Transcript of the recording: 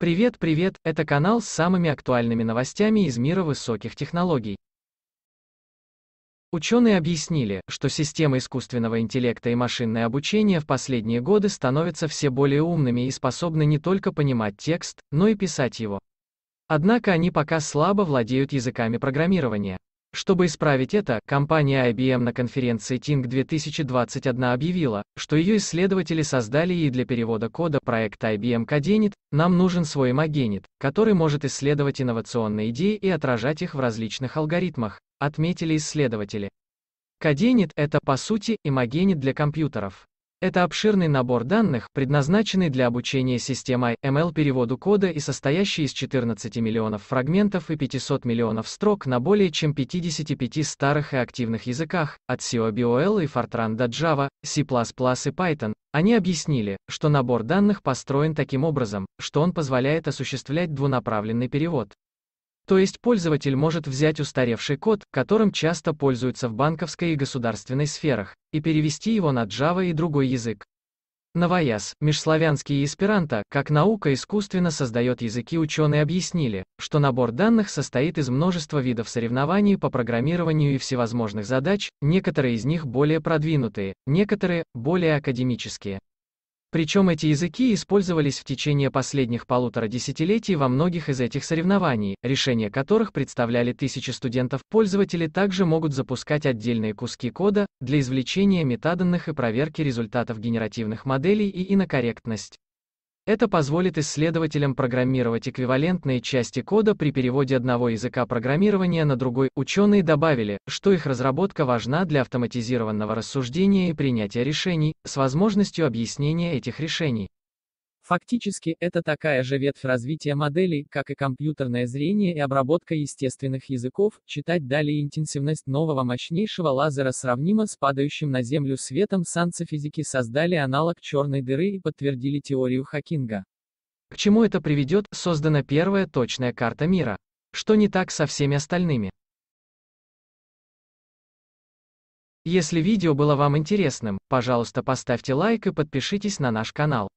Привет, привет, это канал с самыми актуальными новостями из мира высоких технологий. Ученые объяснили, что системы искусственного интеллекта и машинное обучение в последние годы становятся все более умными и способны не только понимать текст, но и писать его. Однако они пока слабо владеют языками программирования. Чтобы исправить это, компания IBM на конференции Ting 2021 объявила, что ее исследователи создали и для перевода кода проект IBM Codenit, нам нужен свой Magenit, который может исследовать инновационные идеи и отражать их в различных алгоритмах, отметили исследователи. Codenit — это, по сути, имагенит для компьютеров. Это обширный набор данных, предназначенный для обучения системой ML переводу кода и состоящий из 14 миллионов фрагментов и 500 миллионов строк на более чем 55 старых и активных языках, от COBOL и Fortran до Java, C++ и Python. Они объяснили, что набор данных построен таким образом, что он позволяет осуществлять двунаправленный перевод. То есть пользователь может взять устаревший код, которым часто пользуются в банковской и государственной сферах, и перевести его на Java и другой язык. Новояз, межславянский и эсперанто, как наука искусственно создает языки ученые объяснили, что набор данных состоит из множества видов соревнований по программированию и всевозможных задач, некоторые из них более продвинутые, некоторые – более академические. Причем эти языки использовались в течение последних полутора десятилетий во многих из этих соревнований, решения которых представляли тысячи студентов. Пользователи также могут запускать отдельные куски кода для извлечения метаданных и проверки результатов генеративных моделей и инокорректность. Это позволит исследователям программировать эквивалентные части кода при переводе одного языка программирования на другой. Ученые добавили, что их разработка важна для автоматизированного рассуждения и принятия решений, с возможностью объяснения этих решений. Фактически, это такая же ветвь развития моделей, как и компьютерное зрение и обработка естественных языков, читать далее интенсивность нового мощнейшего лазера сравнима с падающим на Землю светом санцы физики создали аналог черной дыры и подтвердили теорию Хакинга. К чему это приведет, создана первая точная карта мира. Что не так со всеми остальными? Если видео было вам интересным, пожалуйста поставьте лайк и подпишитесь на наш канал.